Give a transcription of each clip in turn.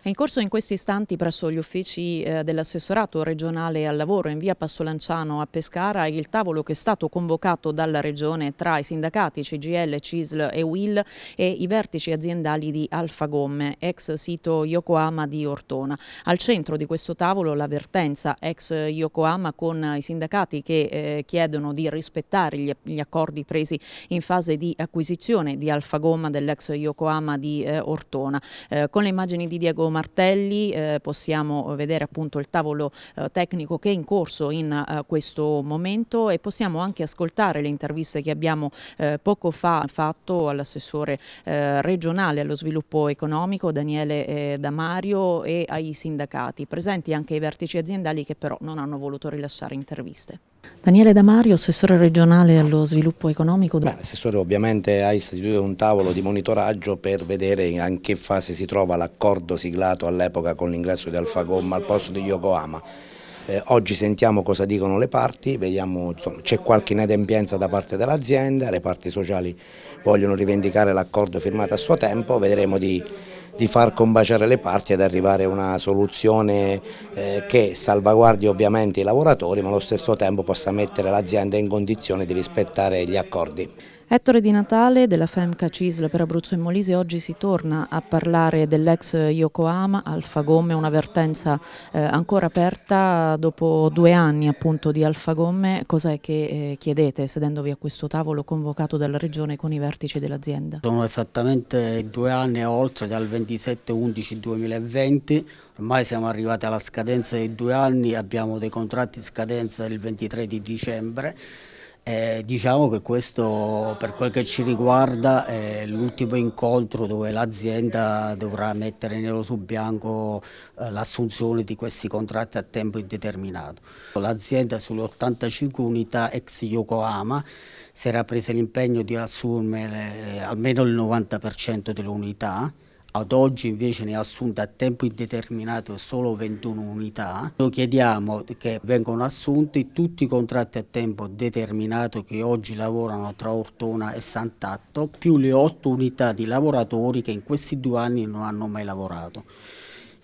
È in corso in questi istanti presso gli uffici eh, dell'assessorato regionale al lavoro in via Passolanciano a Pescara il tavolo che è stato convocato dalla regione tra i sindacati CGL, CISL e UIL e i vertici aziendali di Alfa Gomme, ex sito Yokohama di Ortona. Al centro di questo tavolo l'avvertenza ex Yokohama con i sindacati che eh, chiedono di rispettare gli, accordi presi in fase di acquisizione di Alfa Gomma dell'ex Yokohama di eh, Ortona. con le immagini di Diego Martelli, eh, possiamo vedere appunto il tavolo eh, tecnico che è in corso in eh, questo momento e possiamo anche ascoltare le interviste che abbiamo eh, poco fa fatto all'assessore eh, regionale allo sviluppo economico Daniele eh, Damario e ai sindacati, presenti anche ai vertici aziendali che però non hanno voluto rilasciare interviste. Daniele Damario, assessore regionale allo sviluppo economico. Beh, l'assessore ovviamente ha istituito un tavolo di monitoraggio per vedere in che fase si trova l'accordo siglato all'epoca con l'ingresso di Alfa Gomma al posto di Yokohama. Eh, oggi sentiamo cosa dicono le parti, vediamo c'è qualche inadempienza da parte dell'azienda, le parti sociali vogliono rivendicare l'accordo firmato a suo tempo, vedremo di di far combaciare le parti ed arrivare a una soluzione eh, che salvaguardi ovviamente i lavoratori ma allo stesso tempo possa mettere l'azienda in condizione di rispettare gli accordi. Ettore Di Natale della FEMCA Cisle per Abruzzo e Molise oggi si torna a parlare dell'ex Yokohama Alfa Gomme, una vertenza eh, ancora aperta dopo due anni appunto di Alfagomme, cos'è che eh, chiedete sedendovi a questo tavolo convocato dalla Regione con i vertici dell'azienda? Sono esattamente due anni e oltre dal 27-11-2020, ormai siamo arrivati alla scadenza dei due anni, abbiamo dei contratti scadenza del 23 di dicembre, eh, diciamo che questo per quel che ci riguarda è l'ultimo incontro dove l'azienda dovrà mettere nero su bianco eh, l'assunzione di questi contratti a tempo indeterminato. L'azienda sulle 85 unità ex Yokohama si era presa l'impegno di assumere eh, almeno il 90% delle unità ad oggi invece ne ha assunta a tempo indeterminato solo 21 unità. Noi chiediamo che vengano assunti tutti i contratti a tempo determinato che oggi lavorano tra Ortona e Sant'Atto, più le 8 unità di lavoratori che in questi due anni non hanno mai lavorato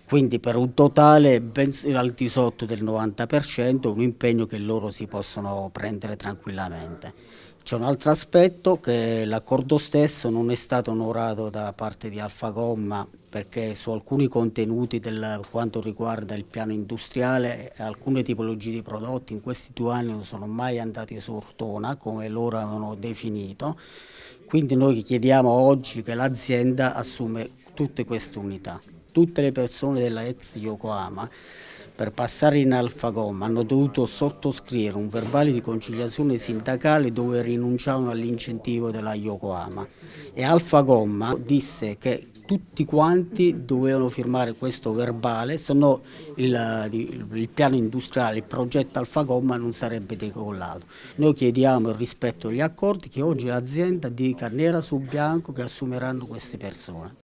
quindi per un totale ben al di sotto del 90% un impegno che loro si possono prendere tranquillamente. C'è un altro aspetto che l'accordo stesso non è stato onorato da parte di Alfagomma perché su alcuni contenuti del quanto riguarda il piano industriale alcune tipologie di prodotti in questi due anni non sono mai andati su Ortona come loro avevano definito. Quindi noi chiediamo oggi che l'azienda assume tutte queste unità tutte le persone della ex Yokohama per passare in Alfacom hanno dovuto sottoscrivere un verbale di conciliazione sindacale dove rinunciavano all'incentivo della Yokohama e Alfacom disse che tutti quanti dovevano firmare questo verbale, se no il, il, il piano industriale, il progetto Alfagomma non sarebbe decollato. Noi chiediamo il rispetto agli accordi che oggi l'azienda dica nera su bianco che assumeranno queste persone.